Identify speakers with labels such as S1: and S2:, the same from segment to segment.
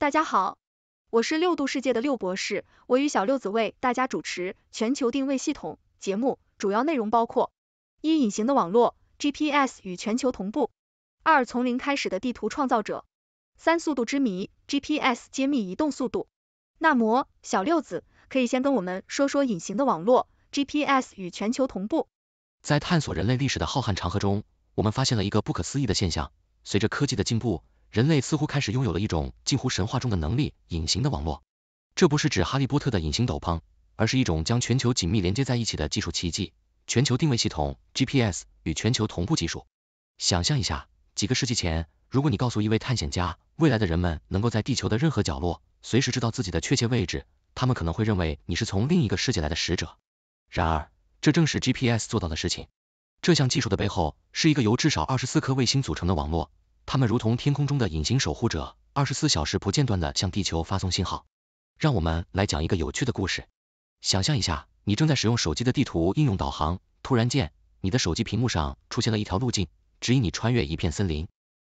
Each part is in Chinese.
S1: 大家好，我是六度世界的六博士，我与小六子为大家主持《全球定位系统》节目，主要内容包括：一、隐形的网络 GPS 与全球同步；二、从零开始的地图创造者；三、速度之谜 GPS 揭秘移动速度。那么，小六子可以先跟我们说说隐形的网络 GPS 与全球同步。
S2: 在探索人类历史的浩瀚长河中，我们发现了一个不可思议的现象，随着科技的进步。人类似乎开始拥有了一种近乎神话中的能力——隐形的网络。这不是指哈利波特的隐形斗篷，而是一种将全球紧密连接在一起的技术奇迹——全球定位系统 （GPS） 与全球同步技术。想象一下，几个世纪前，如果你告诉一位探险家，未来的人们能够在地球的任何角落，随时知道自己的确切位置，他们可能会认为你是从另一个世界来的使者。然而，这正是 GPS 做到的事情。这项技术的背后是一个由至少二十四颗卫星组成的网络。它们如同天空中的隐形守护者，二十四小时不间断的向地球发送信号。让我们来讲一个有趣的故事。想象一下，你正在使用手机的地图应用导航，突然间，你的手机屏幕上出现了一条路径，指引你穿越一片森林。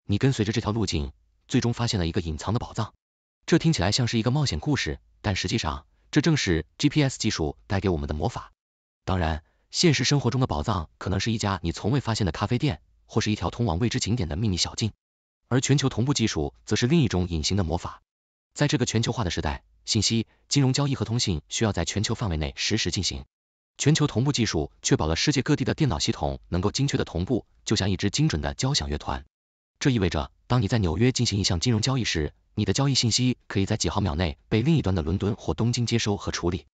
S2: 你跟随着这条路径，最终发现了一个隐藏的宝藏。这听起来像是一个冒险故事，但实际上，这正是 GPS 技术带给我们的魔法。当然，现实生活中的宝藏可能是一家你从未发现的咖啡店，或是一条通往未知景点的秘密小径。而全球同步技术则是另一种隐形的魔法。在这个全球化的时代，信息、金融交易和通信需要在全球范围内实时进行。全球同步技术确保了世界各地的电脑系统能够精确的同步，就像一支精准的交响乐团。这意味着，当你在纽约进行一项金融交易时，你的交易信息可以在几毫秒内被另一端的伦敦或东京接收和处理。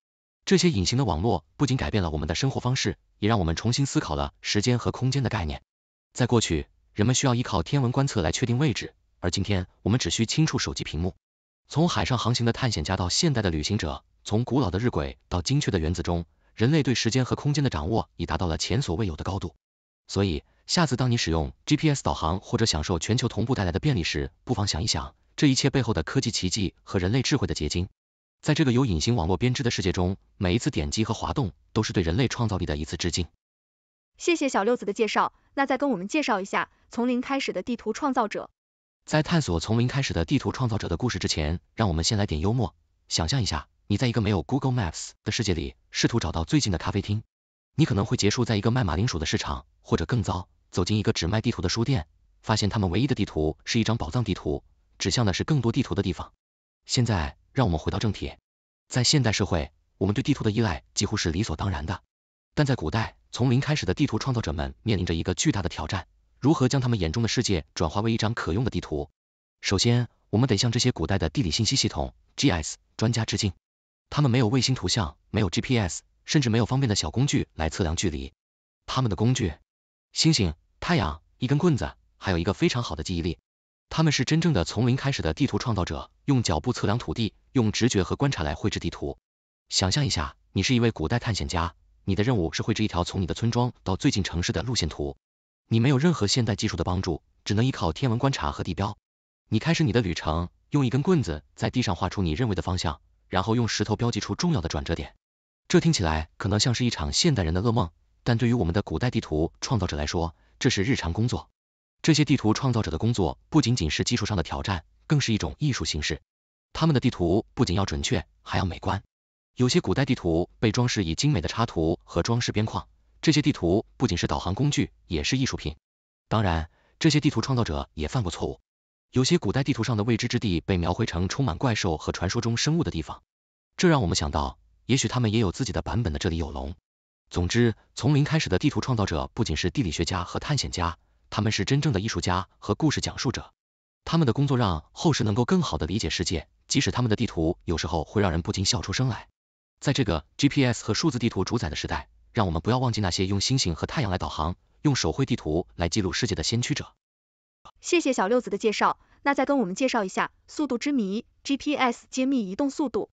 S2: 这些隐形的网络不仅改变了我们的生活方式，也让我们重新思考了时间和空间的概念。在过去，人们需要依靠天文观测来确定位置，而今天我们只需轻触手机屏幕。从海上航行的探险家到现代的旅行者，从古老的日晷到精确的原子钟，人类对时间和空间的掌握已达到了前所未有的高度。所以，下次当你使用 GPS 导航或者享受全球同步带来的便利时，不妨想一想这一切背后的科技奇迹和人类智慧的结晶。在这个由隐形网络编织的世界中，每一次点击和滑动都是对人类创造力的一次致敬。
S1: 谢谢小六子的介绍，那再跟我们介绍一下从零开始的地图创造者。
S2: 在探索从零开始的地图创造者的故事之前，让我们先来点幽默。想象一下，你在一个没有 Google Maps 的世界里，试图找到最近的咖啡厅，你可能会结束在一个卖马铃薯的市场，或者更糟，走进一个只卖地图的书店，发现他们唯一的地图是一张宝藏地图，指向的是更多地图的地方。现在，让我们回到正题。在现代社会，我们对地图的依赖几乎是理所当然的，但在古代，从零开始的地图创造者们面临着一个巨大的挑战：如何将他们眼中的世界转化为一张可用的地图。首先，我们得向这些古代的地理信息系统 （GIS） 专家致敬。他们没有卫星图像，没有 GPS，甚至没有方便的小工具来测量距离。他们的工具：星星、太阳、一根棍子，还有一个非常好的记忆力。他们是真正的从零开始的地图创造者，用脚步测量土地，用直觉和观察来绘制地图。想象一下，你是一位古代探险家。你的任务是绘制一条从你的村庄到最近城市的路线图。你没有任何现代技术的帮助，只能依靠天文观察和地标。你开始你的旅程，用一根棍子在地上画出你认为的方向，然后用石头标记出重要的转折点。这听起来可能像是一场现代人的噩梦，但对于我们的古代地图创造者来说，这是日常工作。这些地图创造者的工作不仅仅是技术上的挑战，更是一种艺术形式。他们的地图不仅要准确，还要美观。有些古代地图被装饰以精美的插图和装饰边框，这些地图不仅是导航工具，也是艺术品。当然，这些地图创造者也犯过错误。有些古代地图上的未知之地被描绘成充满怪兽和传说中生物的地方，这让我们想到，也许他们也有自己的版本的这里有龙。总之，从零开始的地图创造者不仅是地理学家和探险家，他们是真正的艺术家和故事讲述者。他们的工作让后世能够更好地理解世界，即使他们的地图有时候会让人不禁笑出声来。在这个 GPS 和数字地图主宰的时代，让我们不要忘记那些用星星和太阳来导航、用手绘地图来记录世界的先驱者。
S1: 谢谢小六子的介绍，那再跟我们介绍一下速度之谜，GPS 揭秘移动速度。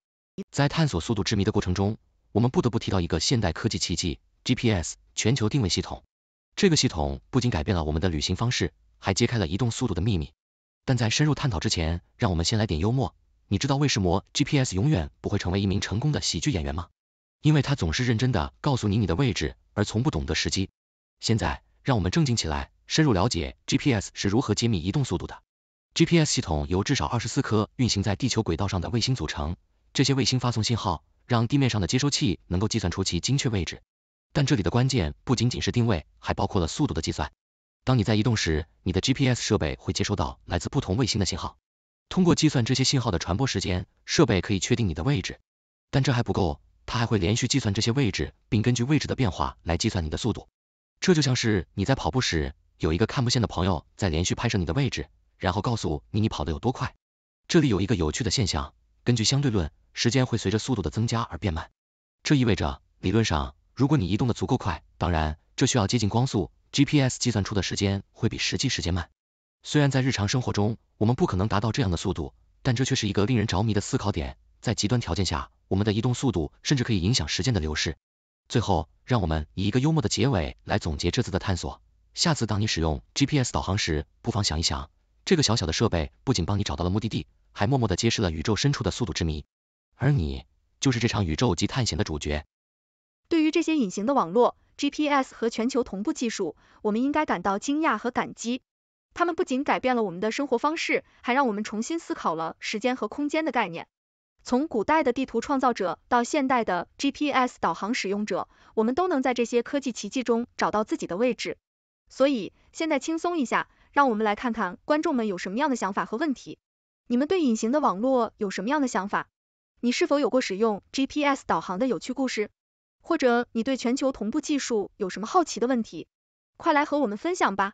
S2: 在探索速度之谜的过程中，我们不得不提到一个现代科技奇迹 ——GPS 全球定位系统。这个系统不仅改变了我们的旅行方式，还揭开了移动速度的秘密。但在深入探讨之前，让我们先来点幽默。你知道为什么 GPS 永远不会成为一名成功的喜剧演员吗？因为他总是认真的告诉你你的位置，而从不懂得时机。现在，让我们正经起来，深入了解 GPS 是如何揭秘移动速度的。GPS 系统由至少二十四颗运行在地球轨道上的卫星组成，这些卫星发送信号，让地面上的接收器能够计算出其精确位置。但这里的关键不仅仅是定位，还包括了速度的计算。当你在移动时，你的 GPS 设备会接收到来自不同卫星的信号。通过计算这些信号的传播时间，设备可以确定你的位置。但这还不够，它还会连续计算这些位置，并根据位置的变化来计算你的速度。这就像是你在跑步时，有一个看不见的朋友在连续拍摄你的位置，然后告诉你你跑得有多快。这里有一个有趣的现象，根据相对论，时间会随着速度的增加而变慢。这意味着理论上，如果你移动的足够快，当然这需要接近光速，GPS 计算出的时间会比实际时间慢。虽然在日常生活中，我们不可能达到这样的速度，但这却是一个令人着迷的思考点。在极端条件下，我们的移动速度甚至可以影响时间的流逝。最后，让我们以一个幽默的结尾来总结这次的探索。下次当你使用 GPS 导航时，不妨想一想，这个小小的设备不仅帮你找到了目的地，还默默的揭示了宇宙深处的速度之谜。而你，就是这场宇宙级探险的主角。
S1: 对于这些隐形的网络、GPS 和全球同步技术，我们应该感到惊讶和感激。它们不仅改变了我们的生活方式，还让我们重新思考了时间和空间的概念。从古代的地图创造者到现代的 GPS 导航使用者，我们都能在这些科技奇迹中找到自己的位置。所以，现在轻松一下，让我们来看看观众们有什么样的想法和问题。你们对隐形的网络有什么样的想法？你是否有过使用 GPS 导航的有趣故事？或者你对全球同步技术有什么好奇的问题？快来和我们分享吧！